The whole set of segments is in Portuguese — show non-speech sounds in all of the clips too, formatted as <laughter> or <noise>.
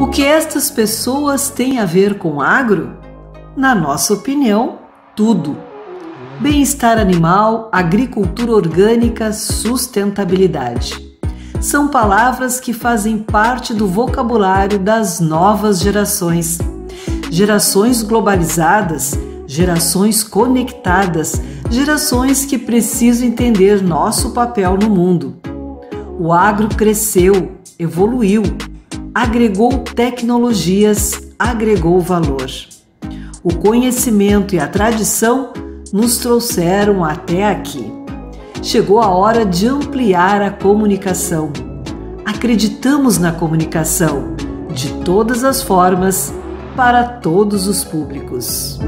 O que estas pessoas têm a ver com agro? Na nossa opinião, tudo. Bem-estar animal, agricultura orgânica, sustentabilidade. São palavras que fazem parte do vocabulário das novas gerações. Gerações globalizadas, gerações conectadas, gerações que precisam entender nosso papel no mundo. O agro cresceu, evoluiu, agregou tecnologias, agregou valor. O conhecimento e a tradição nos trouxeram até aqui. Chegou a hora de ampliar a comunicação. Acreditamos na comunicação, de todas as formas, para todos os públicos.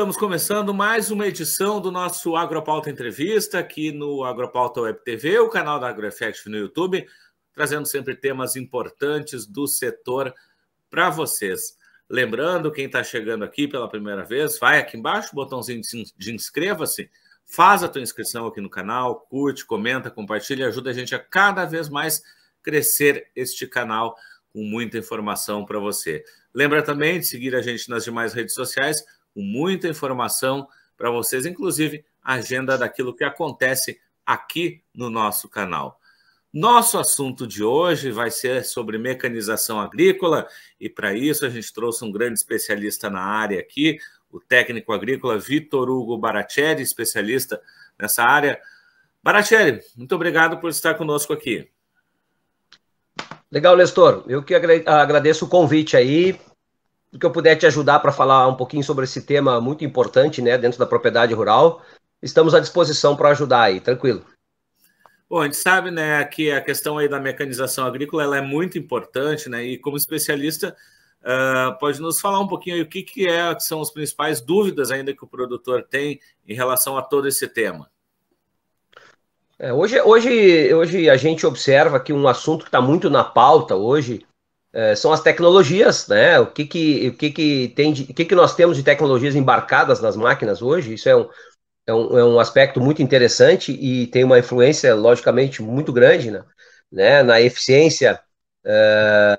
estamos começando mais uma edição do nosso Agropauta Entrevista aqui no Agropauta Web TV, o canal da AgroEffect no YouTube, trazendo sempre temas importantes do setor para vocês. Lembrando, quem está chegando aqui pela primeira vez, vai aqui embaixo, botãozinho de inscreva-se, faz a tua inscrição aqui no canal, curte, comenta, compartilha, ajuda a gente a cada vez mais crescer este canal com muita informação para você. Lembra também de seguir a gente nas demais redes sociais, com muita informação para vocês, inclusive agenda daquilo que acontece aqui no nosso canal. Nosso assunto de hoje vai ser sobre mecanização agrícola e para isso a gente trouxe um grande especialista na área aqui, o técnico agrícola Vitor Hugo Baratieri, especialista nessa área. Baratieri, muito obrigado por estar conosco aqui. Legal, Lestor. Eu que agradeço o convite aí do que eu puder te ajudar para falar um pouquinho sobre esse tema muito importante, né, dentro da propriedade rural, estamos à disposição para ajudar aí, tranquilo. Bom, a gente sabe, né, que a questão aí da mecanização agrícola ela é muito importante, né, e como especialista uh, pode nos falar um pouquinho aí o que que é que são as principais dúvidas ainda que o produtor tem em relação a todo esse tema. É, hoje, hoje, hoje a gente observa que um assunto que está muito na pauta hoje é, são as tecnologias, né? O que que, o que, que tem de, o que, que nós temos de tecnologias embarcadas nas máquinas hoje? Isso é um, é um, é um aspecto muito interessante e tem uma influência, logicamente, muito grande né? né? na eficiência é,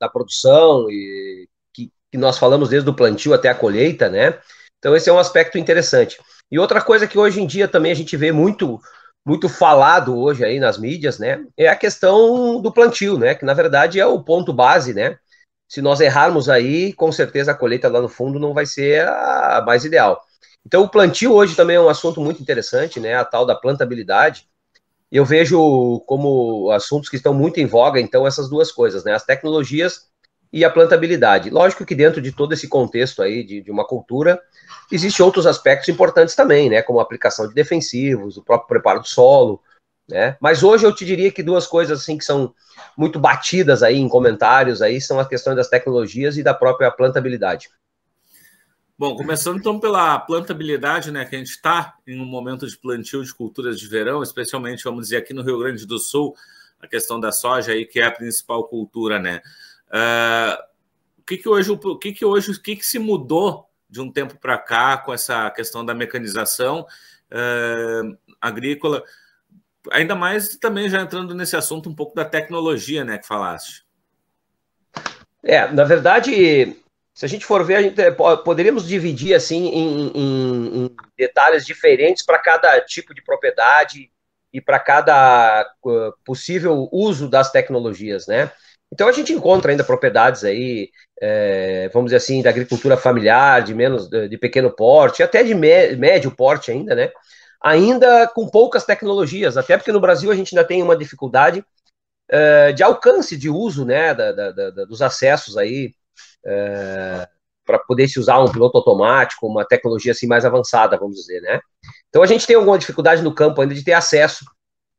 da produção e que, que nós falamos desde o plantio até a colheita, né? Então esse é um aspecto interessante. E outra coisa que hoje em dia também a gente vê muito muito falado hoje aí nas mídias, né? É a questão do plantio, né? Que na verdade é o ponto base, né? Se nós errarmos aí, com certeza a colheita lá no fundo não vai ser a mais ideal. Então o plantio hoje também é um assunto muito interessante, né? A tal da plantabilidade. Eu vejo como assuntos que estão muito em voga, então essas duas coisas, né? As tecnologias e a plantabilidade. Lógico que dentro de todo esse contexto aí de, de uma cultura, Existem outros aspectos importantes também, né? Como a aplicação de defensivos, o próprio preparo do solo, né? Mas hoje eu te diria que duas coisas assim que são muito batidas aí em comentários aí são as questões das tecnologias e da própria plantabilidade. Bom, começando então pela plantabilidade, né? Que a gente está em um momento de plantio de culturas de verão, especialmente, vamos dizer, aqui no Rio Grande do Sul, a questão da soja aí, que é a principal cultura, né? Uh, o que, que hoje o que, que hoje o que, que se mudou de um tempo para cá com essa questão da mecanização uh, agrícola, ainda mais também já entrando nesse assunto um pouco da tecnologia, né, que falaste. É, na verdade, se a gente for ver, a gente eh, poderíamos dividir assim em, em, em detalhes diferentes para cada tipo de propriedade e para cada eh, possível uso das tecnologias, né? Então a gente encontra ainda propriedades aí, é, vamos dizer assim, da agricultura familiar, de menos de pequeno porte, até de médio porte ainda, né? Ainda com poucas tecnologias, até porque no Brasil a gente ainda tem uma dificuldade é, de alcance, de uso, né, da, da, da, dos acessos aí é, para poder se usar um piloto automático, uma tecnologia assim mais avançada, vamos dizer, né? Então a gente tem alguma dificuldade no campo ainda de ter acesso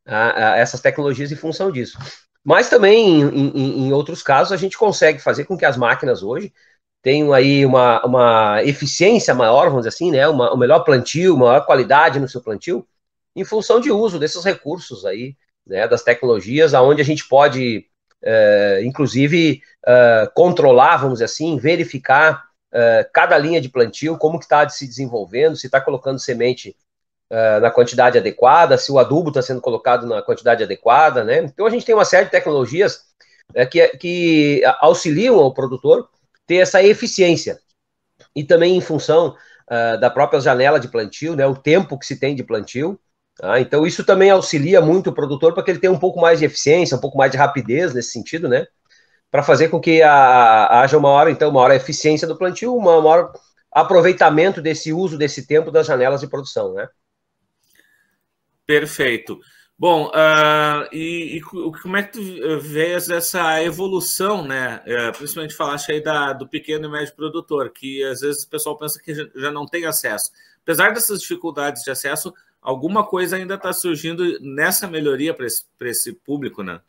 a, a essas tecnologias em função disso. Mas também, em, em, em, outros casos, a gente consegue fazer com que as máquinas hoje tenham aí uma, uma eficiência maior, vamos dizer assim, né? Uma, um melhor plantio, maior qualidade no seu plantio, em função de uso desses recursos aí, né? Das tecnologias, aonde a gente pode, é, inclusive, é, controlar, vamos dizer assim, verificar é, cada linha de plantio, como que está se desenvolvendo, se está colocando semente é, na quantidade adequada, se o adubo está sendo colocado na quantidade adequada, né? Então a gente tem uma série de tecnologias é, que, é, que auxiliam o produtor ter essa eficiência. E também em função uh, da própria janela de plantio, né? O tempo que se tem de plantio. Tá? Então isso também auxilia muito o produtor para que ele tenha um pouco mais de eficiência, um pouco mais de rapidez nesse sentido, né? Para fazer com que a, haja uma hora, então, uma hora eficiência do plantio, uma, uma hora aproveitamento desse uso desse tempo das janelas de produção, né? Perfeito. Bom, uh, e, e, como é que tu eh, vês essa evolução, né? Eh, principalmente falaste aí da, do pequeno e médio produtor, que às vezes o pessoal pensa que já não tem acesso. Apesar dessas dificuldades de acesso, alguma coisa ainda está surgindo nessa melhoria para esse, esse público, né?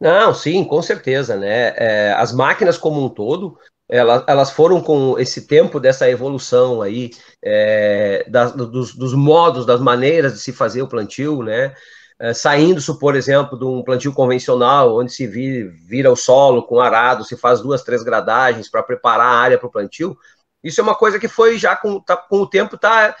Não, sim, com certeza, né? É, as máquinas como um todo, elas, elas foram com esse tempo dessa evolução aí é, dos, dos, modos, das maneiras de se fazer o plantio, né? É, Saindo-se, por exemplo, de um plantio convencional, onde se vir, vira o solo com arado, se faz duas, três gradagens para preparar a área para o plantio, isso é uma coisa que foi já com, tá, com o tempo está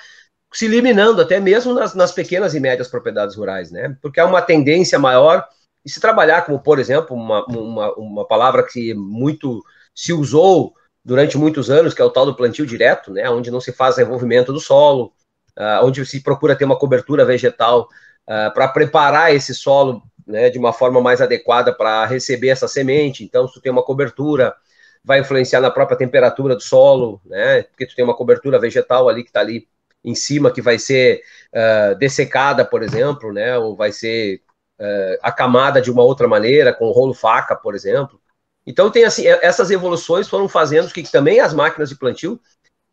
se eliminando, até mesmo nas, nas pequenas e médias propriedades rurais, né? Porque há uma tendência maior e se trabalhar como, por exemplo, uma, uma, uma palavra que muito se usou durante muitos anos, que é o tal do plantio direto, né, onde não se faz envolvimento do solo, uh, onde se procura ter uma cobertura vegetal uh, ah, para preparar esse solo né, de uma forma mais adequada para receber essa semente. Então, se tu tem uma cobertura, vai influenciar na própria temperatura do solo, né, porque tu tem uma cobertura vegetal ali que está ali em cima, que vai ser uh, dessecada, por exemplo, né, ou vai ser acamada de uma outra maneira, com rolo faca, por exemplo. Então tem assim, essas evoluções foram fazendo que também as máquinas de plantio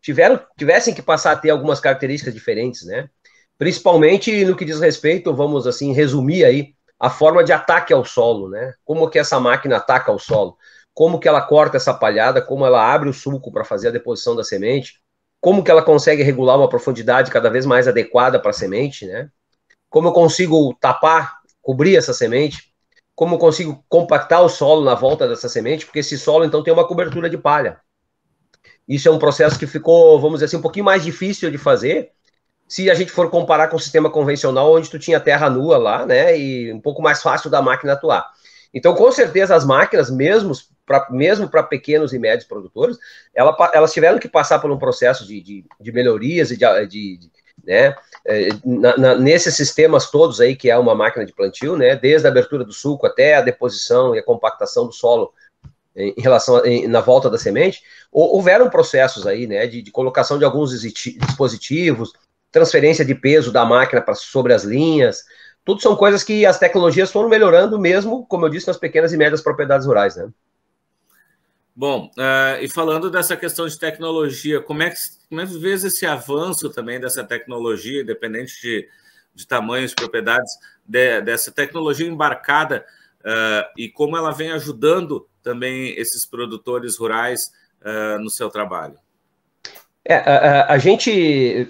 tiveram, tivessem que passar a ter algumas características diferentes, né? Principalmente no que diz respeito, vamos assim resumir aí a forma de ataque ao solo, né? Como que essa máquina ataca ao solo? Como que ela corta essa palhada? Como ela abre o sulco para fazer a deposição da semente? Como que ela consegue regular uma profundidade cada vez mais adequada para a semente, né? Como eu consigo tapar, cobrir essa semente? como consigo compactar o solo na volta dessa semente, porque esse solo então tem uma cobertura de palha. Isso é um processo que ficou, vamos dizer assim, um pouquinho mais difícil de fazer, se a gente for comparar com o sistema convencional, onde tu tinha terra nua lá, né, e um pouco mais fácil da máquina atuar. Então, com certeza, as máquinas, mesmo para mesmo pequenos e médios produtores, ela, elas tiveram que passar por um processo de, de, de melhorias e de, de, né? É, na, na, nesses sistemas todos aí que é uma máquina de plantio, né? Desde a abertura do sulco até a deposição e a compactação do solo em relação em, na volta da semente, houveram processos aí, né? De, de colocação de alguns dispositivos, transferência de peso da máquina para sobre as linhas, tudo são coisas que as tecnologias foram melhorando mesmo, como eu disse, nas pequenas e médias propriedades rurais, né? Bom, uh, e falando dessa questão de tecnologia, como é que, como é que esse avanço também dessa tecnologia, independente de, de tamanhos, propriedades, de, dessa tecnologia embarcada uh, e como ela vem ajudando também esses produtores rurais uh, no seu trabalho? É, a, a, gente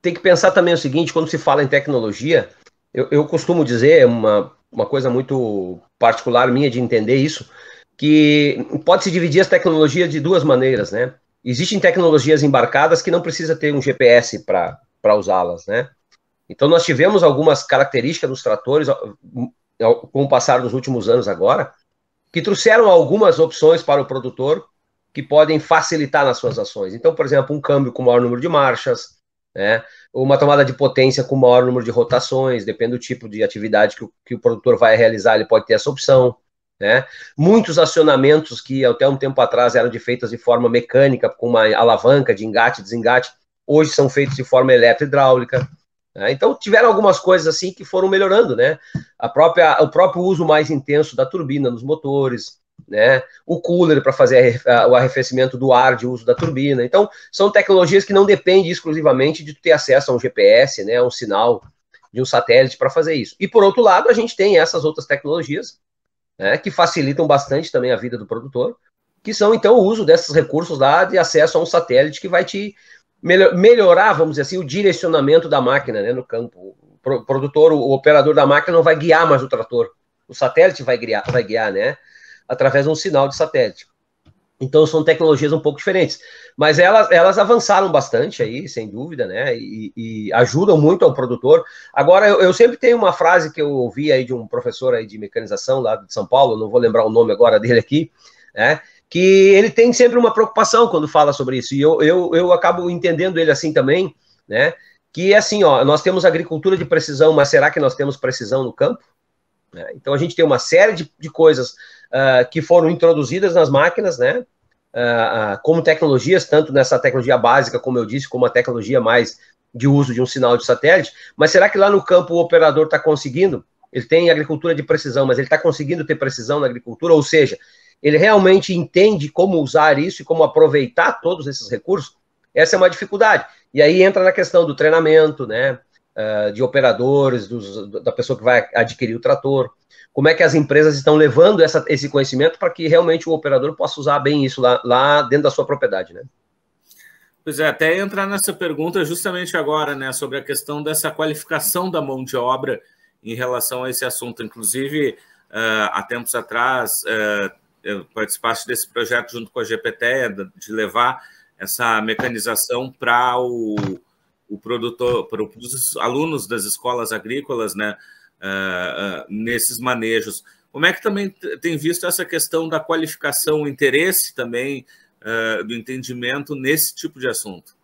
tem que pensar também o seguinte, quando se fala em tecnologia, eu, eu costumo dizer, é uma, uma coisa muito particular minha de entender isso, que pode se dividir as tecnologias de duas maneiras, né? Existem tecnologias embarcadas que não precisa ter um GPS para usá-las, né? Então nós tivemos algumas características dos tratores com o passar dos últimos anos agora, que trouxeram algumas opções para o produtor que podem facilitar nas suas ações. Então, por exemplo, um câmbio com maior número de marchas, né? uma tomada de potência com maior número de rotações, depende do tipo de atividade que o, que o produtor vai realizar, ele pode ter essa opção. Né? Muitos acionamentos que até um tempo atrás eram de feitas de forma mecânica, com uma alavanca de engate, desengate, hoje são feitos de forma eletro-hidráulica. Né? Então tiveram algumas coisas assim que foram melhorando, né? A própria, o próprio uso mais intenso da turbina nos motores, né? O cooler para fazer a, a, o arrefecimento do ar de uso da turbina. Então são tecnologias que não dependem exclusivamente de ter acesso a um GPS, né? A um sinal de um satélite para fazer isso. E por outro lado a gente tem essas outras tecnologias né, que facilitam bastante também a vida do produtor, que são então o uso desses recursos lá de acesso a um satélite que vai te melhorar, vamos dizer assim, o direcionamento da máquina né, no campo. O produtor, o operador da máquina não vai guiar mais o trator, o satélite vai guiar, vai guiar né, através de um sinal de satélite. Então são tecnologias um pouco diferentes. Mas elas, elas avançaram bastante aí, sem dúvida, né? E, e ajudam muito ao produtor. Agora, eu, eu, sempre tenho uma frase que eu ouvi aí de um professor aí de mecanização lá de São Paulo, não vou lembrar o nome agora dele aqui, né? Que ele tem sempre uma preocupação quando fala sobre isso. E eu, eu, eu acabo entendendo ele assim também, né? Que é assim, ó, nós temos agricultura de precisão, mas será que nós temos precisão no campo? Né? Então a gente tem uma série de, de coisas uh, que foram introduzidas nas máquinas, né? Uh, como tecnologias, tanto nessa tecnologia básica, como eu disse, como a tecnologia mais de uso de um sinal de satélite. Mas será que lá no campo o operador está conseguindo? Ele tem agricultura de precisão, mas ele está conseguindo ter precisão na agricultura, ou seja, ele realmente entende como usar isso e como aproveitar todos esses recursos? Essa é uma dificuldade. E aí entra na questão do treinamento, né? de operadores, dos, da pessoa que vai adquirir o trator como é que as empresas estão levando essa, esse conhecimento para que realmente o operador possa usar bem isso lá, lá dentro da sua propriedade, né? Pois é, até entrar nessa pergunta justamente agora, né, sobre a questão dessa qualificação da mão de obra em relação a esse assunto. Inclusive, uh, há tempos atrás, uh, eu participaste desse projeto junto com a GPT, de levar essa mecanização para o, o produtor, para os alunos das escolas agrícolas, né, uh, uh, nesses manejos. Como é que também tem visto essa questão da qualificação, o interesse também uh, do entendimento nesse tipo de assunto?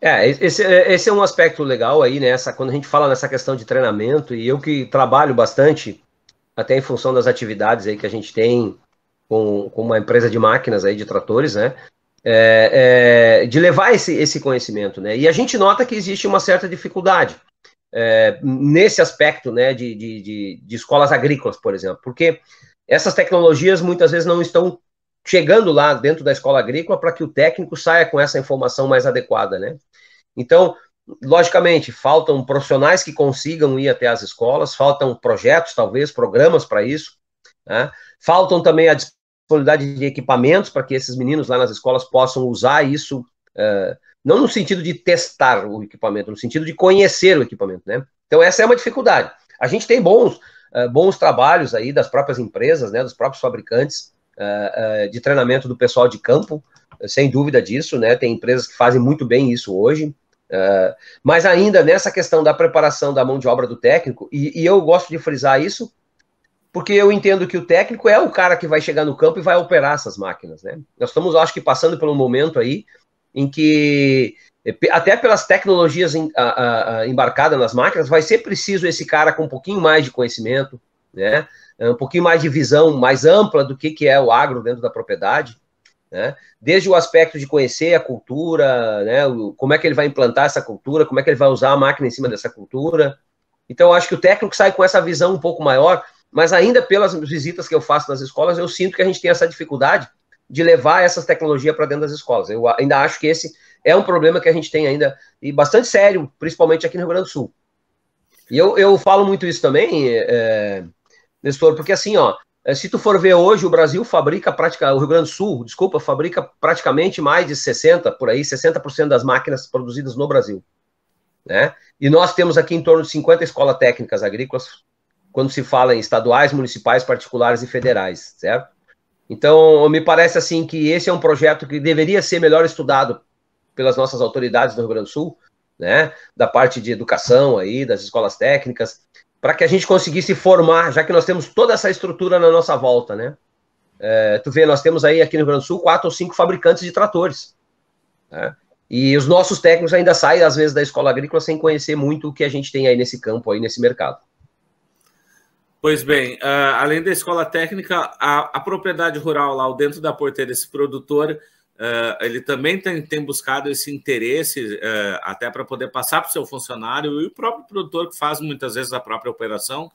É, esse, é, esse, é um aspecto legal aí, né? Essa, quando a gente fala nessa questão de treinamento, e eu que trabalho bastante, até em função das atividades aí que a gente tem com, com uma empresa de máquinas aí, de tratores, né? É, é, de levar esse, esse conhecimento, né? E a gente nota que existe uma certa dificuldade é, nesse aspecto né, de, de, de, de, escolas agrícolas, por exemplo, porque essas tecnologias muitas vezes não estão chegando lá dentro da escola agrícola para que o técnico saia com essa informação mais adequada, né? Então, logicamente, faltam profissionais que consigam ir até as escolas, faltam projetos, talvez, programas para isso, né? faltam também a disponibilidade de equipamentos para que esses meninos lá nas escolas possam usar isso uh, não no sentido de testar o equipamento, no sentido de conhecer o equipamento, né? Então essa é uma dificuldade. A gente tem bons, eh, bons trabalhos aí das próprias empresas, né, dos próprios fabricantes eh, eh, de treinamento do pessoal de campo, sem dúvida disso, né? Tem empresas que fazem muito bem isso hoje. mas ainda nessa questão da preparação da mão de obra do técnico, e, e eu gosto de frisar isso, porque eu entendo que o técnico é o cara que vai chegar no campo e vai operar essas máquinas, né? Nós estamos, acho que, passando por um momento aí em que eh, até pelas tecnologias em, a, a, embarcadas nas máquinas, vai ser preciso esse cara com um pouquinho mais de conhecimento, né? Eh, um pouquinho mais de visão mais ampla do que, que é o agro dentro da propriedade, né? desde o aspecto de conhecer a cultura, né? O, como é que ele vai implantar essa cultura, como é que ele vai usar a máquina em cima dessa cultura. Então, acho que o técnico sai com essa visão um pouco maior, mas ainda pelas visitas que eu faço nas escolas, eu sinto que a gente tem essa dificuldade, de levar essas tecnologias para dentro das escolas. Eu ainda acho que esse é um problema que a gente tem ainda, e bastante sério, principalmente aqui no Rio Grande do Sul. E eu, eu falo muito isso também, é, Nestor, porque assim, ó, é, se tu for ver hoje, o Brasil fabrica praticamente, o Rio Grande do Sul, desculpa, fabrica praticamente mais de 60, por aí, 60% das máquinas produzidas no Brasil. Né? E nós temos aqui em torno de 50 escolas técnicas agrícolas, quando se fala em estaduais, municipais, particulares e federais, certo? Então, me parece assim que esse é um projeto que deveria ser melhor estudado pelas nossas autoridades do Rio Grande do Sul, né, da parte de educação aí, das escolas técnicas, para que a gente conseguisse formar, já que nós temos toda essa estrutura na nossa volta, né? É, tu vê, nós temos aí aqui no Rio Grande do Sul quatro ou cinco fabricantes de tratores. Né? E os nossos técnicos ainda saem, às vezes, da escola agrícola sem conhecer muito o que a gente tem aí nesse campo, aí nesse mercado. Pois bem, uh, além da escola técnica, a, a, propriedade rural lá dentro da porteira, esse produtor, uh, ele também tem, tem, buscado esse interesse uh, até para poder passar para o seu funcionário e o próprio produtor que faz muitas vezes a própria operação,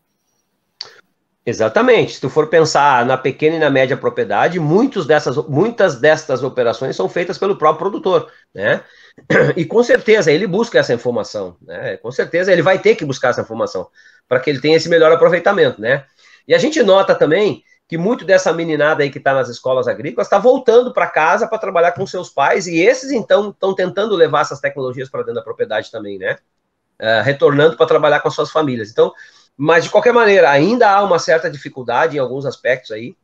Exatamente. Se tu for pensar na pequena e na média propriedade, muitos dessas, muitas destas operações são feitas pelo próprio produtor, né? <clears throat> E com certeza ele busca essa informação, né? Com certeza ele vai ter que buscar essa informação para que ele tenha esse melhor aproveitamento, né? E a gente nota também que muito dessa meninada aí que está nas escolas agrícolas está voltando para casa para trabalhar com seus pais e esses então estão tentando levar essas tecnologias para dentro da propriedade também, né? Uh, retornando para trabalhar com suas famílias. Então, mas, de qualquer maneira, ainda há uma certa dificuldade em alguns aspectos aí,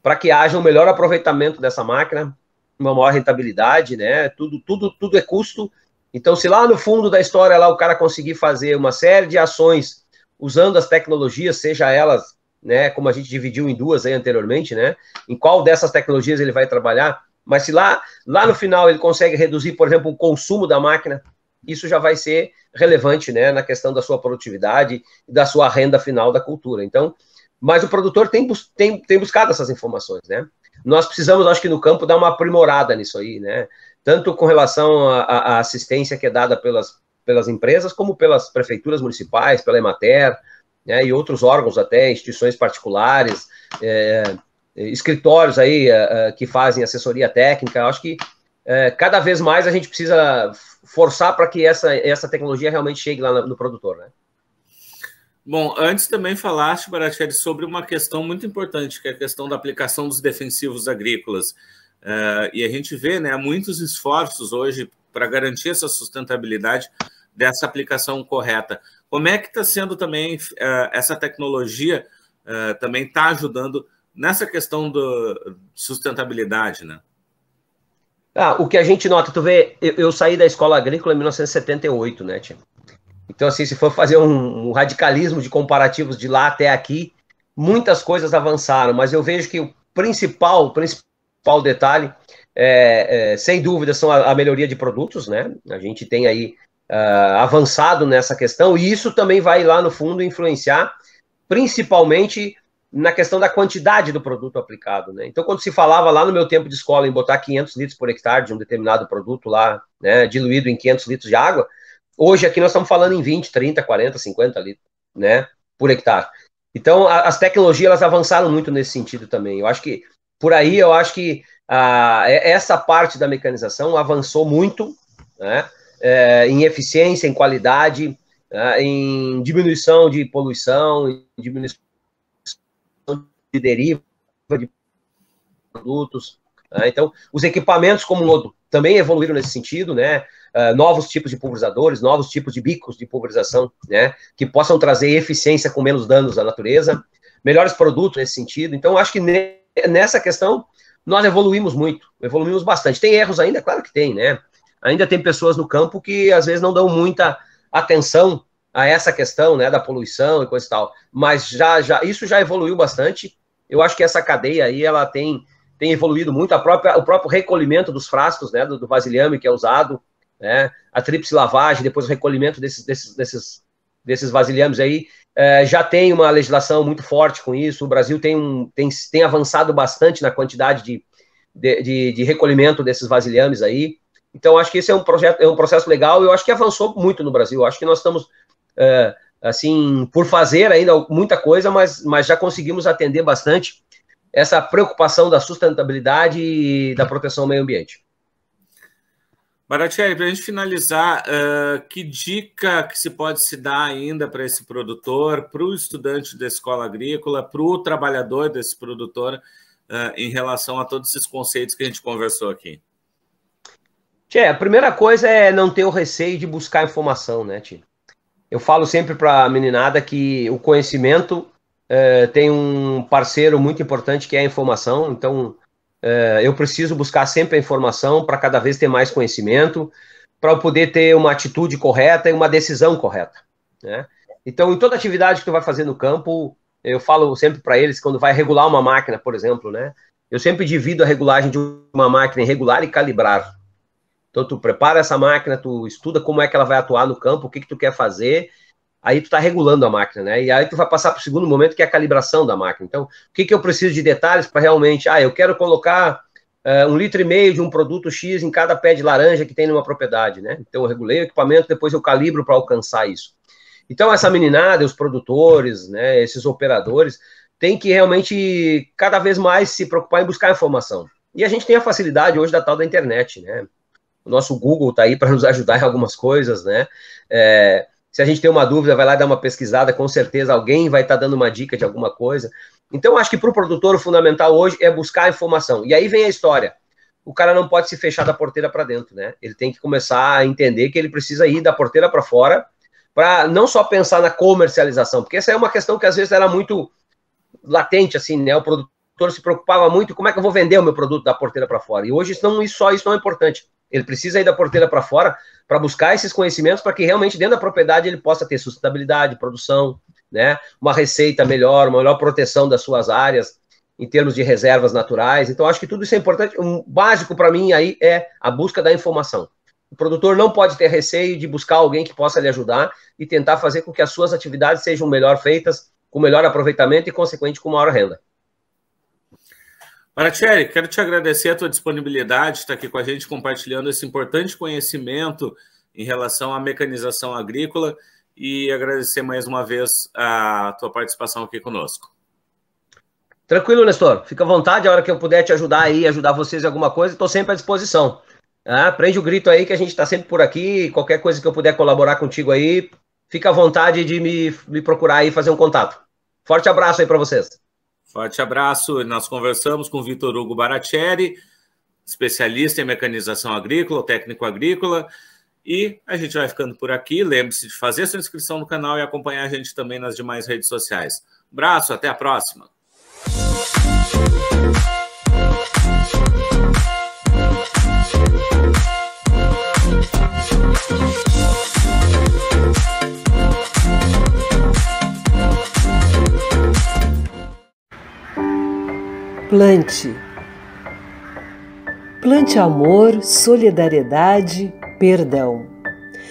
para que haja um melhor aproveitamento dessa máquina, uma maior rentabilidade, né? Tudo, tudo, tudo é custo. Então, se lá no fundo da história lá o cara conseguir fazer uma série de ações usando as tecnologias, seja elas, né, como a gente dividiu em duas aí anteriormente, né? Em qual dessas tecnologias ele vai trabalhar? Mas se lá, lá no final ele consegue reduzir, por exemplo, o consumo da máquina, isso já vai ser relevante né, na questão da sua produtividade e da sua renda final da cultura. Então, mas o produtor tem, tem, tem buscado essas informações, né? Nós precisamos, acho que no campo, dar uma aprimorada nisso aí, né? Tanto com relação à assistência que é dada pelas, pelas empresas, como pelas prefeituras municipais, pela Emater, né, e outros órgãos até, instituições particulares, é, é escritórios aí é, é, que fazem assessoria técnica. Eu acho que é, cada vez mais a gente precisa forçar para que essa, essa tecnologia realmente chegue lá no produtor, né? Bom, antes também falaste, Baratieri, sobre uma questão muito importante, que é a questão da aplicação dos defensivos agrícolas. Uh, e a gente vê né, muitos esforços hoje para garantir essa sustentabilidade dessa aplicação correta. Como é que está sendo também uh, essa tecnologia uh, também está ajudando nessa questão de sustentabilidade, né? Ah, o que a gente nota, tu vê, eu, eu saí da escola agrícola em 1978, né, tia? Então, assim, se for fazer um, um, radicalismo de comparativos de lá até aqui, muitas coisas avançaram, mas eu vejo que o principal, o principal detalhe, é, é, sem dúvida, são a, a, melhoria de produtos, né? A gente tem aí uh, avançado nessa questão, e isso também vai lá no fundo influenciar, principalmente na questão da quantidade do produto aplicado, né? Então, quando se falava lá no meu tempo de escola em botar 500 litros por hectare de um determinado produto lá, né, diluído em 500 litros de água, hoje aqui nós estamos falando em 20, 30, 40, 50 litros, né, por hectare. Então, a, as tecnologias elas avançaram muito nesse sentido também. Eu acho que por aí eu acho que a, é, essa parte da mecanização avançou muito, né, é, em eficiência, em qualidade, é, em diminuição de poluição, em diminuição de deriva de produtos. Né? Então, os equipamentos como lodo também evoluíram nesse sentido, né? Uh, novos tipos de pulverizadores, novos tipos de bicos de pulverização, né? Que possam trazer eficiência com menos danos à natureza, melhores produtos nesse sentido. Então, acho que nessa questão nós evoluímos muito, evoluímos bastante. Tem erros ainda, claro que tem, né? Ainda tem pessoas no campo que às vezes não dão muita atenção a essa questão, né, da poluição e coisa e tal. Mas já, já, isso já evoluiu bastante eu acho que essa cadeia aí, ela tem, tem evoluído muito, a própria, o próprio recolhimento dos frascos, né, do, do vasilhame que é usado, né, a tríplice lavagem, depois o recolhimento desses, desses, desses, desses vasilhames aí, é, já tem uma legislação muito forte com isso, o Brasil tem, um, tem, tem avançado bastante na quantidade de, de, de, de recolhimento desses vasilhames aí, então acho que esse é um, projeto, é um processo legal, eu acho que avançou muito no Brasil, eu acho que nós estamos... É, assim, por fazer ainda muita coisa, mas, mas já conseguimos atender bastante essa preocupação da sustentabilidade e da proteção ao meio ambiente. Baratieri, para a gente finalizar, uh, que dica que se pode se dar ainda para esse produtor, para o estudante da escola agrícola, para o trabalhador desse produtor, uh, em relação a todos esses conceitos que a gente conversou aqui? Tchê, a primeira coisa é não ter o receio de buscar informação, né, Tio? Eu falo sempre para a meninada que o conhecimento é, tem um parceiro muito importante que é a informação. Então, é, eu preciso buscar sempre a informação para cada vez ter mais conhecimento, para eu poder ter uma atitude correta e uma decisão correta. Né? Então, em toda atividade que tu vai fazer no campo, eu falo sempre para eles quando vai regular uma máquina, por exemplo, né? Eu sempre divido a regulagem de uma máquina em regular e calibrar. Então tu prepara essa máquina, tu estuda como é que ela vai atuar no campo, o que que tu quer fazer, aí tu está regulando a máquina, né? E aí tu vai passar para o segundo momento que é a calibração da máquina. Então, o que que eu preciso de detalhes para realmente, ah, eu quero colocar uh, um litro e meio de um produto X em cada pé de laranja que tem numa propriedade, né? Então eu regulei o equipamento, depois eu calibro para alcançar isso. Então essa meninada, os produtores, né, esses operadores, tem que realmente cada vez mais se preocupar em buscar informação. E a gente tem a facilidade hoje da tal da internet, né? nosso Google está aí para nos ajudar em algumas coisas, né? É, se a gente tem uma dúvida, vai lá dar uma pesquisada, com certeza alguém vai estar tá dando uma dica de alguma coisa. Então, acho que para o produtor, o fundamental hoje é buscar a informação. E aí vem a história. O cara não pode se fechar da porteira para dentro, né? Ele tem que começar a entender que ele precisa ir da porteira para fora, para não só pensar na comercialização, porque essa é uma questão que às vezes era muito latente, assim, né? O produtor se preocupava muito como é que eu vou vender o meu produto da porteira para fora. E hoje, não, só isso não é importante. Ele precisa ir da porteira para fora para buscar esses conhecimentos para que realmente dentro da propriedade ele possa ter sustentabilidade, produção, né? Uma receita melhor, uma melhor proteção das suas áreas em termos de reservas naturais. Então acho que tudo isso é importante. Um básico para mim aí é a busca da informação. O produtor não pode ter receio de buscar alguém que possa lhe ajudar e tentar fazer com que as suas atividades sejam melhor feitas, com melhor aproveitamento e consequente com maior renda. Aratieri, quero te agradecer a tua disponibilidade, estar aqui com a gente compartilhando esse importante conhecimento em relação à mecanização agrícola e agradecer mais uma vez a tua participação aqui conosco. Tranquilo, Nestor. Fica à vontade, a hora que eu puder te ajudar aí, ajudar vocês em alguma coisa, estou sempre à disposição. Ah, prende o grito aí que a gente está sempre por aqui. Qualquer coisa que eu puder colaborar contigo aí, fica à vontade de me, me procurar aí e fazer um contato. Forte abraço aí para vocês. Forte abraço. Nós conversamos com Vitor Hugo Baratieri, especialista em mecanização agrícola, técnico agrícola. E a gente vai ficando por aqui. Lembre-se de fazer sua inscrição no canal e acompanhar a gente também nas demais redes sociais. Um abraço, até a próxima. Thank you. plante. Plante amor, solidariedade, perdão.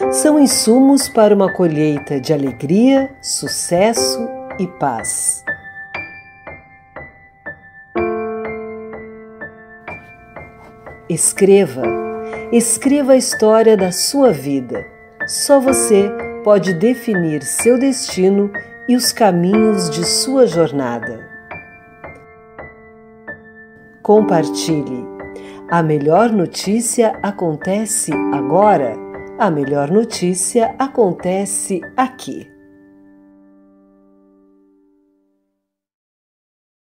São insumos para uma colheita de alegria, sucesso e paz. Escreva. Escreva a história da sua vida. Só você pode definir seu destino e os caminhos de sua jornada compartilhe. A melhor notícia acontece agora. A melhor notícia acontece aqui.